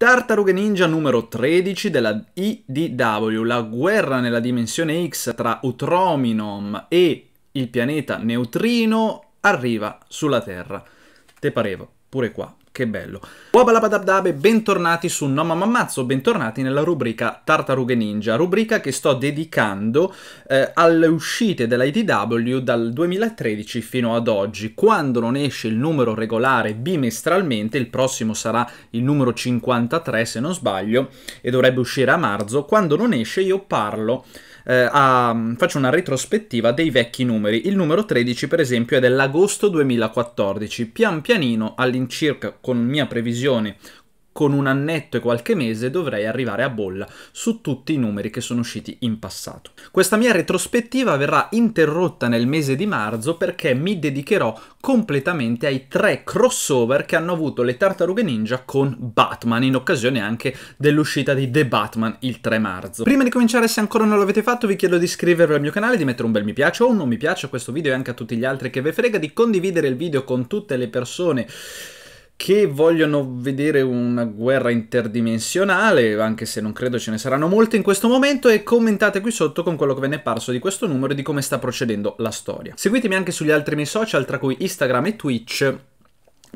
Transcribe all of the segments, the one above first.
Tartarughe Ninja numero 13 della IDW, la guerra nella dimensione X tra Utrominom e il pianeta Neutrino arriva sulla Terra. Te parevo, pure qua che bello. Wabalabadabdabe, bentornati su No Mamma Mazzo, bentornati nella rubrica Tartarughe Ninja, rubrica che sto dedicando eh, alle uscite dell'IDW dal 2013 fino ad oggi. Quando non esce il numero regolare bimestralmente, il prossimo sarà il numero 53 se non sbaglio, e dovrebbe uscire a marzo, quando non esce io parlo eh, a, faccio una retrospettiva dei vecchi numeri. Il numero 13, per esempio, è dell'agosto 2014. Pian pianino, all'incirca con mia previsione con un annetto e qualche mese dovrei arrivare a bolla su tutti i numeri che sono usciti in passato. Questa mia retrospettiva verrà interrotta nel mese di marzo perché mi dedicherò completamente ai tre crossover che hanno avuto le tartarughe ninja con Batman, in occasione anche dell'uscita di The Batman il 3 marzo. Prima di cominciare, se ancora non l'avete fatto, vi chiedo di iscrivervi al mio canale, di mettere un bel mi piace o un non mi piace a questo video e anche a tutti gli altri che ve frega, di condividere il video con tutte le persone che vogliono vedere una guerra interdimensionale, anche se non credo ce ne saranno molte in questo momento, e commentate qui sotto con quello che ve ne è parso di questo numero e di come sta procedendo la storia. Seguitemi anche sugli altri miei social, tra cui Instagram e Twitch,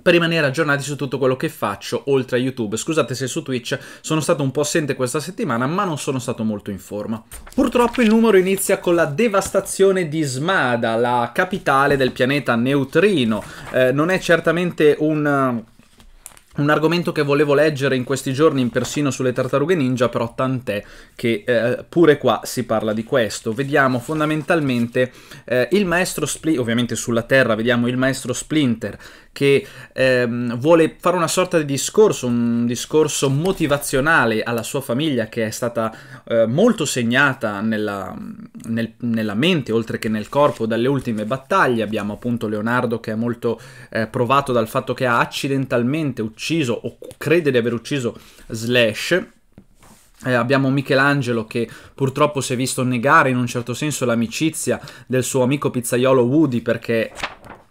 per rimanere aggiornati su tutto quello che faccio oltre a YouTube. Scusate se su Twitch sono stato un po' assente questa settimana, ma non sono stato molto in forma. Purtroppo il numero inizia con la devastazione di Smada, la capitale del pianeta Neutrino. Eh, non è certamente un un argomento che volevo leggere in questi giorni in persino sulle tartarughe ninja, però tant'è che eh, pure qua si parla di questo. Vediamo fondamentalmente eh, il maestro Splinter, ovviamente sulla Terra vediamo il maestro Splinter che ehm, vuole fare una sorta di discorso, un discorso motivazionale alla sua famiglia che è stata eh, molto segnata nella, nel, nella, mente oltre che nel corpo dalle ultime battaglie. Abbiamo appunto Leonardo che è molto eh, provato dal fatto che ha accidentalmente ucciso o crede di aver ucciso Slash. Eh, abbiamo Michelangelo che purtroppo si è visto negare in un certo senso l'amicizia del suo amico pizzaiolo Woody perché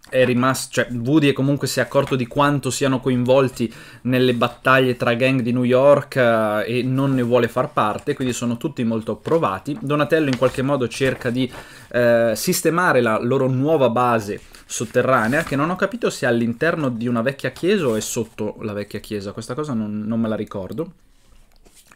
è rimasto, cioè Woody comunque si è accorto di quanto siano coinvolti nelle battaglie tra gang di New York eh, e non ne vuole far parte, quindi sono tutti molto provati. Donatello in qualche modo cerca di eh, sistemare la loro nuova base sotterranea, che non ho capito se è all'interno di una vecchia chiesa o è sotto la vecchia chiesa, questa cosa non, non me la ricordo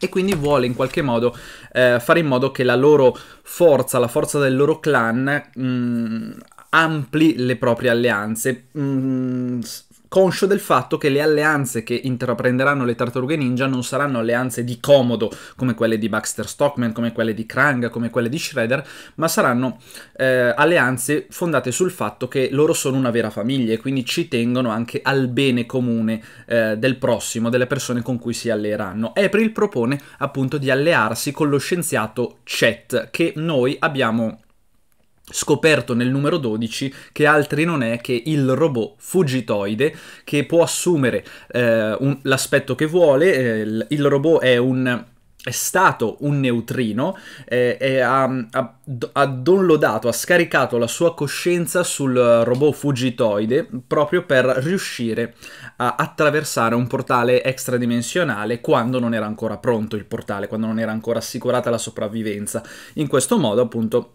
e quindi vuole in qualche modo eh, fare in modo che la loro forza, la forza del loro clan, mh, mm, ampli le proprie alleanze. Mm, conscio del fatto che le alleanze che intraprenderanno le tartarughe ninja non saranno alleanze di comodo come quelle di Baxter Stockman, come quelle di Krang, come quelle di Shredder, ma saranno eh, alleanze fondate sul fatto che loro sono una vera famiglia e quindi ci tengono anche al bene comune eh, del prossimo, delle persone con cui si alleeranno. April propone appunto di allearsi con lo scienziato Chet che noi abbiamo scoperto nel numero 12 che altri non è che il robot fugitoide che può assumere eh, un, l'aspetto che vuole, eh, il, il robot è un è stato un neutrino eh, e ha, ha, ha, downloadato, ha scaricato la sua coscienza sul robot fugitoide proprio per riuscire a attraversare un portale extradimensionale quando non era ancora pronto il portale, quando non era ancora assicurata la sopravvivenza. In questo modo appunto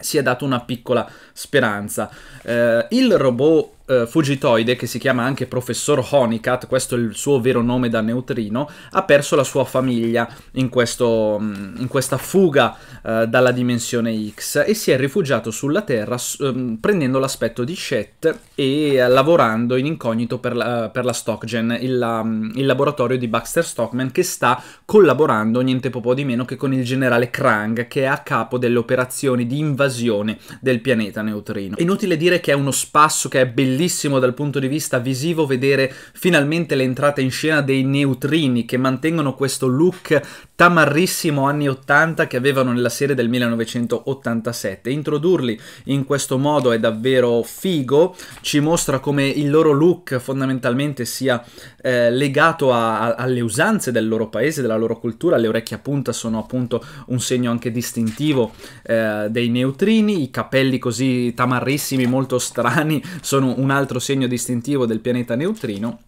si è dato una piccola speranza. Eh, il robot eh, Fugitoide, che si chiama anche professor Honeycutt, questo è il suo vero nome da neutrino, ha perso la sua famiglia in, questo, mm, in questa fuga eh, dalla dimensione X e si è rifugiato sulla Terra eh, prendendo l'aspetto di Shet e eh, lavorando in incognito per la, eh, per la Stockgen, il, la, mm, il, laboratorio di Baxter Stockman che sta collaborando niente po' di meno che con il generale Krang che è a capo delle operazioni di invasione del pianeta neutrino. Inutile dire che è uno spasso che è bellissimo bellissimo dal punto di vista visivo vedere finalmente l'entrata in scena dei neutrini che mantengono questo look tamarrissimo anni 80 che avevano nella serie del 1987. Introdurli in questo modo è davvero figo, ci mostra come il loro look fondamentalmente sia eh, legato a, a, alle usanze del loro paese, della loro cultura, le orecchie a punta sono appunto un segno anche distintivo eh, dei neutrini, i capelli così tamarrissimi, molto strani, sono un un altro segno distintivo del pianeta neutrino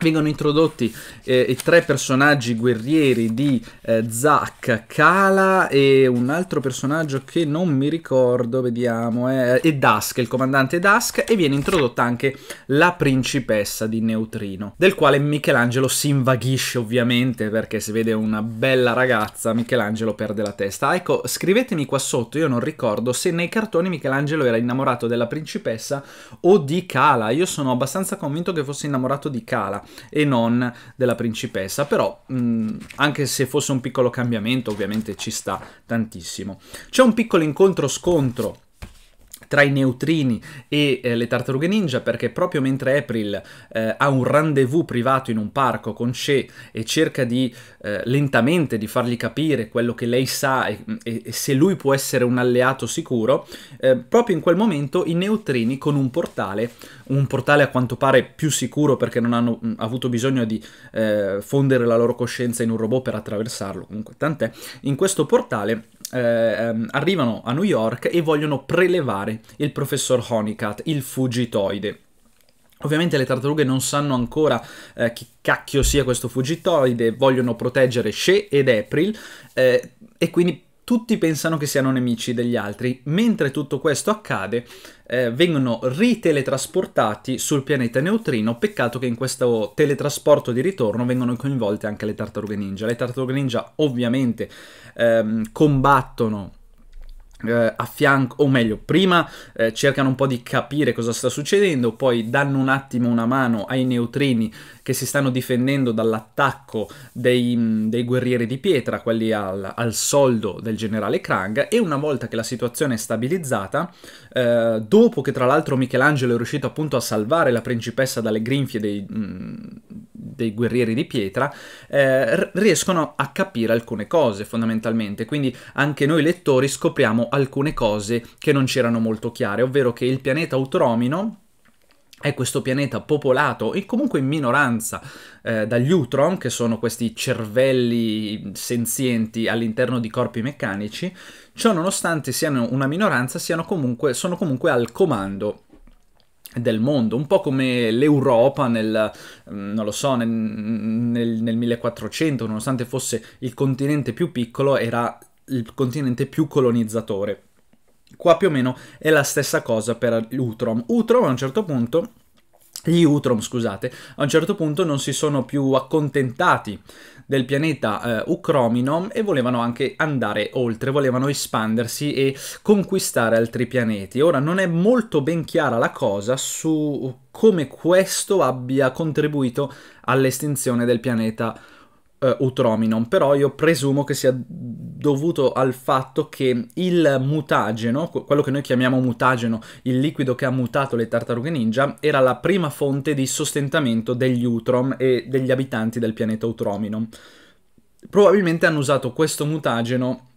vengono introdotti eh, i tre personaggi guerrieri di eh, Zack Kala e un altro personaggio che non mi ricordo, vediamo, è, eh, è, Dusk, il comandante Dusk, e viene introdotta anche la principessa di Neutrino, del quale Michelangelo si invaghisce ovviamente perché se vede una bella ragazza Michelangelo perde la testa. Ecco, scrivetemi qua sotto, io non ricordo se nei cartoni Michelangelo era innamorato della principessa o di Kala, io sono abbastanza convinto che fosse innamorato di Kala e non della principessa, però mh, mm, anche se fosse un piccolo cambiamento ovviamente ci sta tantissimo. C'è un piccolo incontro-scontro tra i neutrini e eh, le tartarughe ninja perché proprio mentre April eh, ha un rendezvous privato in un parco con Che e cerca di eh, lentamente di fargli capire quello che lei sa e, e, e se lui può essere un alleato sicuro, eh, proprio in quel momento i neutrini con un portale, un portale a quanto pare più sicuro perché non hanno mh, mm, avuto bisogno di eh, fondere la loro coscienza in un robot per attraversarlo, comunque tant'è, in questo portale eh, ehm, arrivano a New York e vogliono prelevare il professor Honeycutt, il fugitoide. Ovviamente le tartarughe non sanno ancora eh, chi cacchio sia questo fugitoide, vogliono proteggere She ed April eh, e quindi tutti pensano che siano nemici degli altri. Mentre tutto questo accade, eh, vengono riteletrasportati sul pianeta Neutrino. Peccato che in questo teletrasporto di ritorno vengono coinvolte anche le tartarughe ninja. Le tartarughe ninja ovviamente ehm, combattono eh, a fianco, o meglio, prima eh, cercano un po' di capire cosa sta succedendo, poi danno un attimo una mano ai neutrini che si stanno difendendo dall'attacco dei, mm, dei, guerrieri di pietra, quelli al, al, soldo del generale Krang, e una volta che la situazione è stabilizzata, eh, dopo che tra l'altro Michelangelo è riuscito appunto a salvare la principessa dalle grinfie dei... Mh, mm, dei guerrieri di pietra, eh, riescono a capire alcune cose fondamentalmente, quindi anche noi lettori scopriamo alcune cose che non c'erano molto chiare, ovvero che il pianeta Utromino è questo pianeta popolato e comunque in minoranza eh, dagli Utron, che sono questi cervelli senzienti all'interno di corpi meccanici, ciò nonostante siano una minoranza, siano comunque, sono comunque al comando del mondo, un po' come l'Europa nel, mm, non lo so, nel, nel, nel 1400, nonostante fosse il continente più piccolo, era il continente più colonizzatore. Qua più o meno è la stessa cosa per Utrom. Utrom a un certo punto gli Utrom, scusate, a un certo punto non si sono più accontentati del pianeta eh, Ucromino e volevano anche andare oltre, volevano espandersi e conquistare altri pianeti. Ora non è molto ben chiara la cosa su come questo abbia contribuito all'estinzione del pianeta Ucromino uh, Utrominon, però io presumo che sia dovuto al fatto che il mutageno, quello che noi chiamiamo mutageno, il liquido che ha mutato le tartarughe ninja, era la prima fonte di sostentamento degli Utrom e degli abitanti del pianeta Utrominon. Probabilmente hanno usato questo mutageno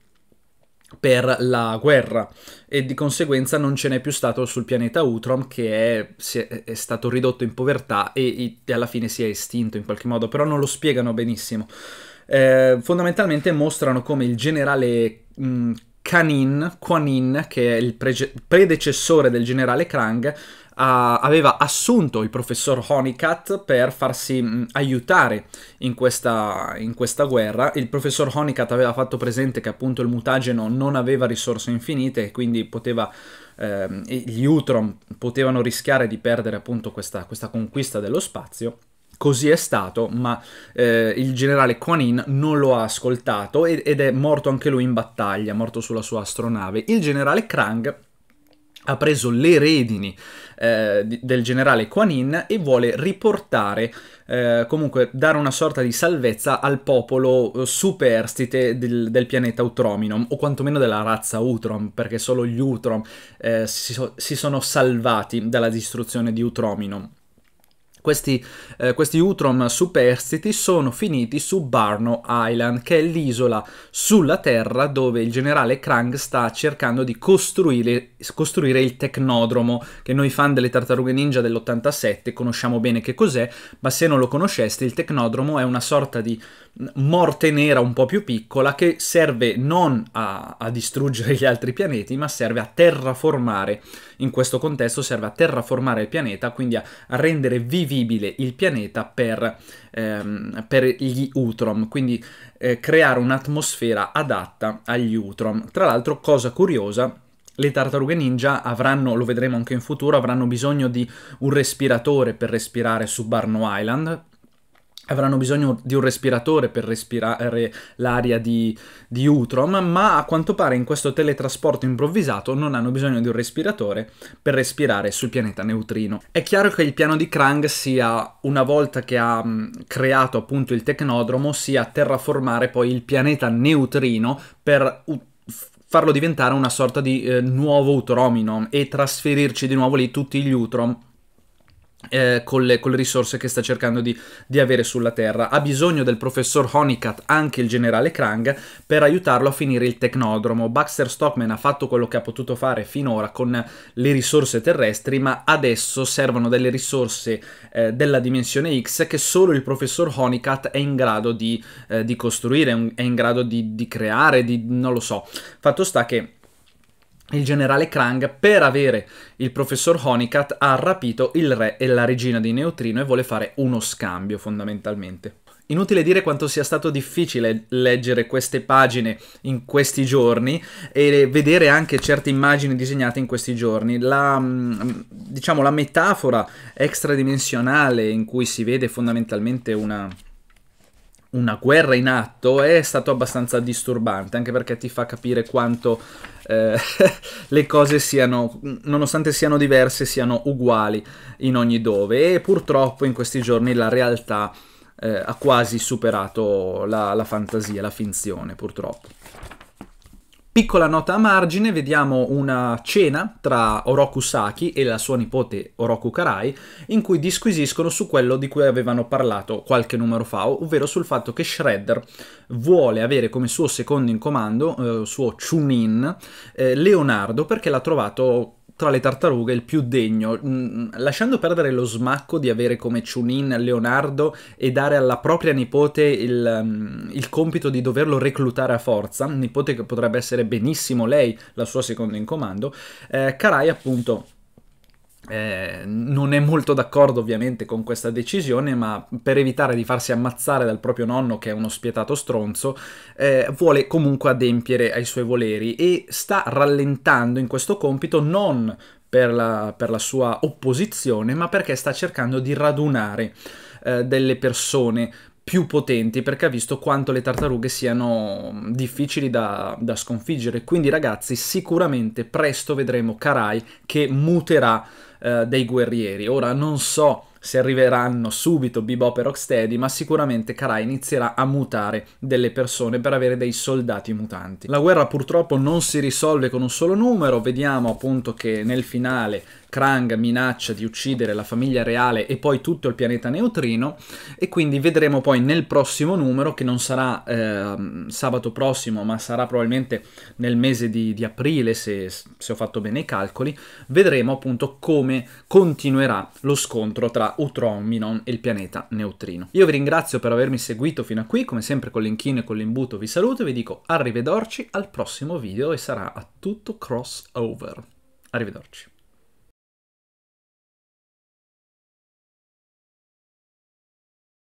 per la guerra e di conseguenza non ce n'è più stato sul pianeta Utrom che è, è, è stato ridotto in povertà e, e alla fine si è estinto in qualche modo, però non lo spiegano benissimo. Eh, fondamentalmente mostrano come il generale mh, Kanin, Quanin, che è il predecessore del generale Krang, aveva assunto il professor Honeycutt per farsi mh, mm, aiutare in questa, in questa guerra. Il professor Honeycutt aveva fatto presente che appunto il mutageno non aveva risorse infinite e quindi poteva Ehm, gli Utrom potevano rischiare di perdere appunto questa, questa conquista dello spazio. Così è stato, ma eh, il generale Quanin non lo ha ascoltato ed, ed è morto anche lui in battaglia, morto sulla sua astronave. Il generale Krang ha preso le redini eh, del generale Quanin e vuole riportare, eh, comunque dare una sorta di salvezza al popolo eh, superstite del, del, pianeta Utrominum, o quantomeno della razza Utrom, perché solo gli Utrom eh, si, so si sono salvati dalla distruzione di Utrominum. Questi, eh, questi, Utrom superstiti sono finiti su Barno Island, che è l'isola sulla Terra dove il generale Krang sta cercando di costruire, costruire il Tecnodromo, che noi fan delle Tartarughe Ninja dell'87 conosciamo bene che cos'è, ma se non lo conosceste il Tecnodromo è una sorta di morte nera un po' più piccola che serve non a, a, distruggere gli altri pianeti, ma serve a terraformare, in questo contesto serve a terraformare il pianeta, quindi a, a rendere vivibile il pianeta per, ehm, per gli Utrom, quindi eh, creare un'atmosfera adatta agli Utrom. Tra l'altro, cosa curiosa, le tartarughe ninja avranno, lo vedremo anche in futuro, avranno bisogno di un respiratore per respirare su Barno Island, avranno bisogno di un respiratore per respirare l'aria di, di Utrom, ma a quanto pare in questo teletrasporto improvvisato non hanno bisogno di un respiratore per respirare sul pianeta neutrino. È chiaro che il piano di Krang sia, una volta che ha creato appunto il tecnodromo, sia terraformare poi il pianeta neutrino per farlo diventare una sorta di eh, nuovo Utromino e trasferirci di nuovo lì tutti gli Utrom eh, con, le, con, le, risorse che sta cercando di, di, avere sulla Terra. Ha bisogno del professor Honeycutt, anche il generale Krang, per aiutarlo a finire il tecnodromo. Baxter Stockman ha fatto quello che ha potuto fare finora con le risorse terrestri, ma adesso servono delle risorse eh, della dimensione X che solo il professor Honeycutt è in grado di, eh, di costruire, è in grado di, di creare, di non lo so. Fatto sta che il generale Krang, per avere il professor Honikat, ha rapito il re e la regina di Neutrino e vuole fare uno scambio fondamentalmente. Inutile dire quanto sia stato difficile leggere queste pagine in questi giorni e vedere anche certe immagini disegnate in questi giorni. La, mm, diciamo, la metafora extradimensionale in cui si vede fondamentalmente una, una guerra in atto è stato abbastanza disturbante, anche perché ti fa capire quanto eh, le cose siano, nonostante siano diverse, siano uguali in ogni dove. E purtroppo in questi giorni la realtà eh, ha quasi superato la, la fantasia, la finzione, purtroppo. Piccola nota a margine, vediamo una cena tra Oroku Saki e la sua nipote Oroku Karai, in cui disquisiscono su quello di cui avevano parlato qualche numero fa, ovvero sul fatto che Shredder vuole avere come suo secondo in comando, eh, suo Chunin, eh, Leonardo, perché l'ha trovato tra le tartarughe il più degno, mm, lasciando perdere lo smacco di avere come Chunin Leonardo e dare alla propria nipote il, mm, il, compito di doverlo reclutare a forza, nipote che potrebbe essere benissimo lei, la sua seconda in comando, eh, Karai appunto eh, non è molto d'accordo ovviamente con questa decisione, ma per evitare di farsi ammazzare dal proprio nonno, che è uno spietato stronzo, eh, vuole comunque adempiere ai suoi voleri e sta rallentando in questo compito non per la, per la sua opposizione, ma perché sta cercando di radunare eh, delle persone più potenti perché ha visto quanto le tartarughe siano mm, difficili da, da sconfiggere. Quindi ragazzi sicuramente presto vedremo Karai che muterà eh, dei guerrieri. Ora non so se arriveranno subito Bebop e Rocksteady, ma sicuramente Karai inizierà a mutare delle persone per avere dei soldati mutanti. La guerra purtroppo non si risolve con un solo numero, vediamo appunto che nel finale Krang minaccia di uccidere la famiglia reale e poi tutto il pianeta neutrino e quindi vedremo poi nel prossimo numero, che non sarà eh, sabato prossimo ma sarà probabilmente nel mese di, di aprile se, se, ho fatto bene i calcoli, vedremo appunto come continuerà lo scontro tra Utron, Minon e il pianeta neutrino. Io vi ringrazio per avermi seguito fino a qui, come sempre con l'inchino e con l'imbuto vi saluto e vi dico arrivederci al prossimo video e sarà a tutto crossover. Arrivederci.